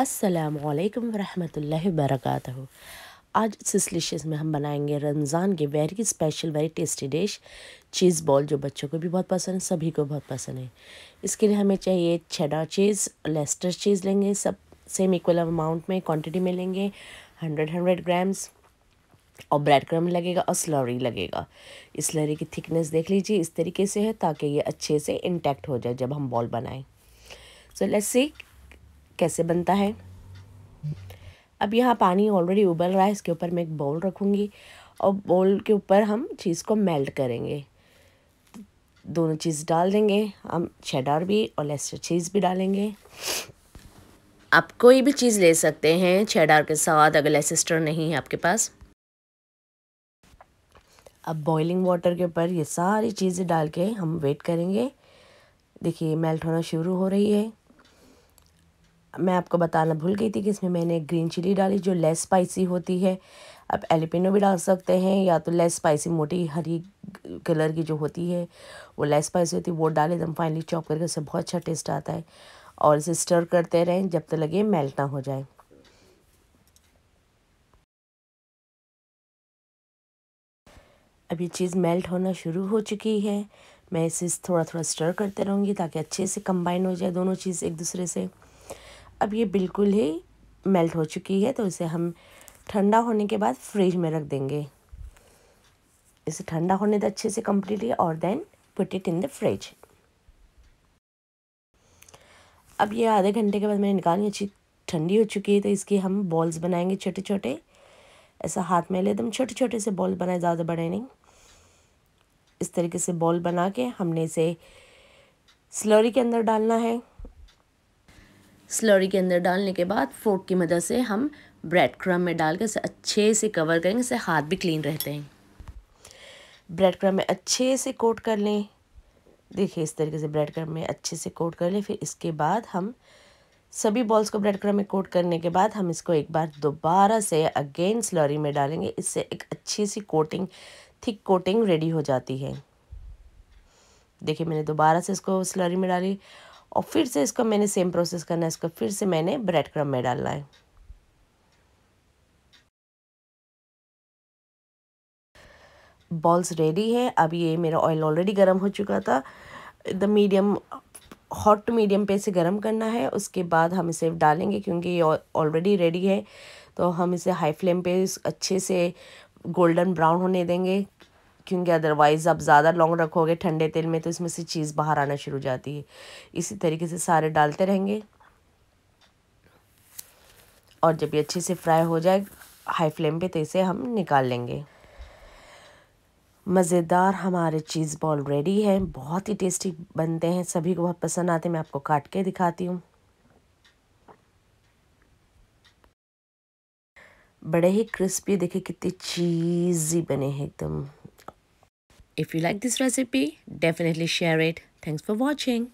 अस्सलाम वालेकुम रहमतुल्लाहि वबरकातुहू आज इस डिशेज़ में हम बनाएंगे रमज़ान के very special very tasty dish cheese ball जो बच्चों को भी बहुत पसंद है सभी को बहुत पसंद है इसके लिए हमें चाहिए छडा चीज़ लेस्टर चीज़ लेंगे सब सेम इक्वल अमाउंट में क्वांटिटी में लेंगे हंड्रेड हंड्रेड ग्राम्स और ब्रेड क्रम लगेगा और स्लरी लगेगा इस स्लरी की थिकनेस देख लीजिए इस तरीके से है ताकि ये अच्छे से इंटैक्ट हो जाए जब हम बॉल बनाएं सो लेट्स सी कैसे बनता है अब यहाँ पानी ऑलरेडी उबल रहा है इसके ऊपर मैं एक बाउल रखूँगी और बाउल के ऊपर हम चीज़ को मेल्ट करेंगे दोनों चीज़ डाल देंगे हम छेडार भी और लेस्टर चीज़ भी डालेंगे आप कोई भी चीज़ ले सकते हैं छेडार के साथ अगर लेसिस्टर नहीं है आपके पास अब बॉइलिंग वाटर के ऊपर ये सारी चीज़ें डाल के हम वेट करेंगे देखिए मेल्ट होना शुरू हो रही है मैं आपको बताना भूल गई थी कि इसमें मैंने ग्रीन चिली डाली जो लेस स्पाइसी होती है आप एलिपिनो भी डाल सकते हैं या तो लेस स्पाइसी मोटी हरी कलर की जो होती है वो लेस स्पाइसी होती है वो डालें एकदम फाइनली चॉप करके उससे बहुत अच्छा टेस्ट आता है और इसे स्टर करते रहें जब तक लगे मेल्ट ना हो जाए अब ये चीज़ मेल्ट होना शुरू हो चुकी है मैं इसे थोड़ा थोड़ा स्टर करते रहूँगी ताकि अच्छे से कंबाइन हो जाए दोनों चीज़ एक दूसरे से अब ये बिल्कुल ही मेल्ट हो चुकी है तो इसे हम ठंडा होने के बाद फ्रिज में रख देंगे इसे ठंडा होने दे अच्छे से कम्प्लीटली और then put it in the fridge अब ये आधे घंटे के बाद मैंने निकाली अच्छी ठंडी हो चुकी है तो इसकी हम बॉल्स बनाएंगे छोटे छोटे ऐसा हाथ में ले एकदम छोटे छोटे से बॉल बनाए ज़्यादा बड़े नहीं इस तरीके से बॉल बना के हमने इसे स्लोरी के अंदर डालना है स्लरी के अंदर डालने के बाद फोर्क की मदद से हम ब्रेड क्रम में डाल कर इसे अच्छे से कवर करेंगे इससे हाथ भी क्लीन रहते हैं ब्रेड क्रम में अच्छे से कोट कर लें देखिए इस तरीके से ब्रेड क्रम में अच्छे से कोट कर लें फिर इसके बाद हम सभी बॉल्स को ब्रेड क्रम में कोट करने के बाद हम इसको एक बार दोबारा से अगेन स्लरी में डालेंगे इससे एक अच्छी सी कोटिंग थिक कोटिंग रेडी हो जाती है देखिए मैंने दोबारा से इसको स्लरी में डाली और फिर से इसको मैंने सेम प्रोसेस करना है इसको फिर से मैंने ब्रेड क्रम में डालना है बॉल्स रेडी है अब ये मेरा ऑयल ऑलरेडी गर्म हो चुका था the medium hot to medium पे इसे गर्म करना है उसके बाद हम इसे डालेंगे क्योंकि ये ऑलरेडी रेडी है तो हम इसे हाई फ्लेम पे अच्छे से गोल्डन ब्राउन होने देंगे क्योंकि अदरवाइज़ आप ज़्यादा लॉन्ग रखोगे ठंडे तेल में तो इसमें से चीज़ बाहर आना शुरू जाती है इसी तरीके से सारे डालते रहेंगे और जब ये अच्छे से फ्राई हो जाए हाई फ्लेम पे तो इसे हम निकाल लेंगे मज़ेदार हमारे चीज़ बॉल रेडी है बहुत ही टेस्टी बनते हैं सभी को बहुत पसंद आते हैं मैं आपको काट के दिखाती हूँ बड़े ही क्रिस्पी देखिए कितनी चीज़ी बने हैं एकदम If you like this recipe, definitely share it. Thanks for watching.